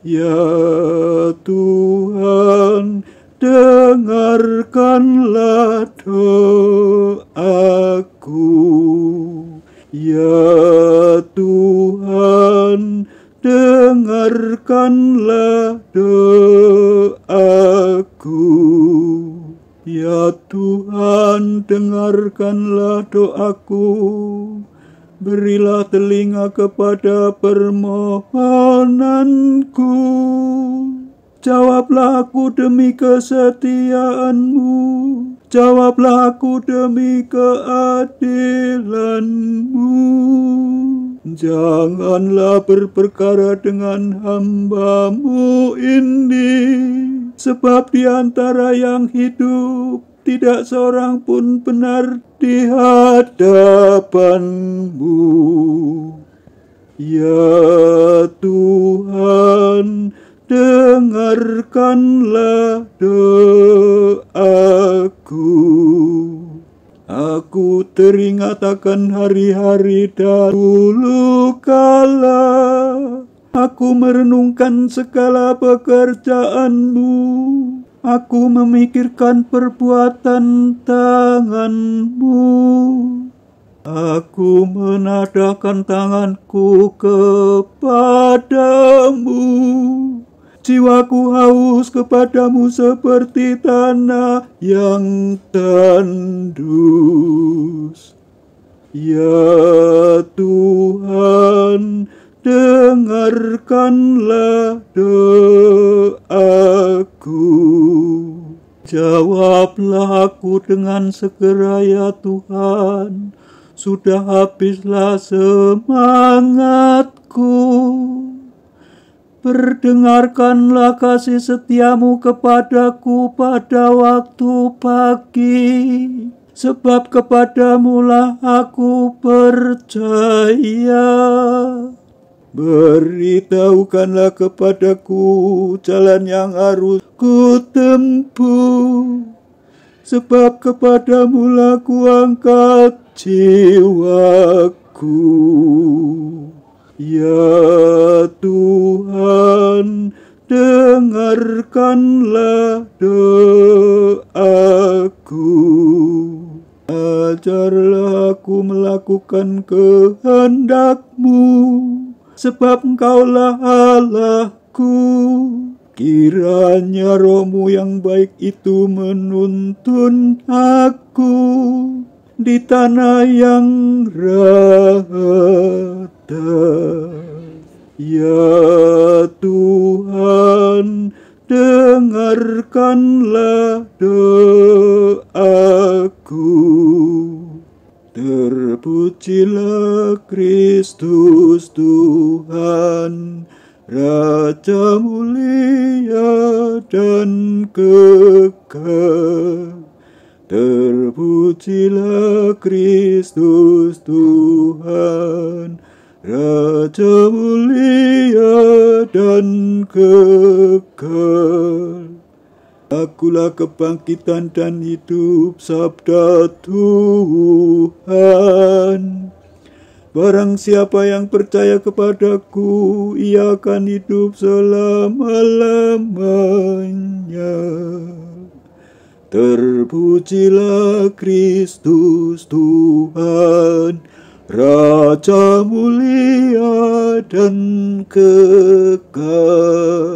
Ya Tuhan, dengarkanlah doaku. Ya Tuhan, dengarkanlah doaku. Ya Tuhan, dengarkanlah doaku berilah telinga kepada permohonanku. Jawablah aku demi kesetiaanmu, jawablah aku demi keadilanmu. Janganlah berperkara dengan hambamu ini, sebab di antara yang hidup tidak seorang pun benar di hadapanmu Ya Tuhan dengarkanlah doaku Aku teringat akan hari-hari dahulu kala Aku merenungkan segala pekerjaanmu Aku memikirkan perbuatan tanganmu. Aku menadahkan tanganku kepadamu. Jiwaku haus kepadamu seperti tanah yang tandus. Ya Tuhan, dengarkanlah doaku. Jawablah aku dengan segera ya Tuhan, sudah habislah semangatku. Berdengarkanlah kasih setiamu kepadaku pada waktu pagi, sebab kepadamulah aku percaya. Beritahukanlah kepadaku jalan yang harus ku tempuh, sebab kepadamu lah ku angkat jiwaku. Ya Tuhan, dengarkanlah doaku. Ajarlah aku melakukan kehendakmu sebab engkaulah Allahku. Kiranya rohmu yang baik itu menuntun aku di tanah yang rata. Ya Tuhan, dengarkanlah doaku. Terpujilah Kristus Tuhan, Raja mulia dan kekal. Terpujilah Kristus Tuhan, Raja mulia dan kekal. Akulah kebangkitan dan hidup sabda Tuhan. Barang siapa yang percaya kepadaku, ia akan hidup selama-lamanya. Terpujilah Kristus Tuhan, Raja mulia dan kekal.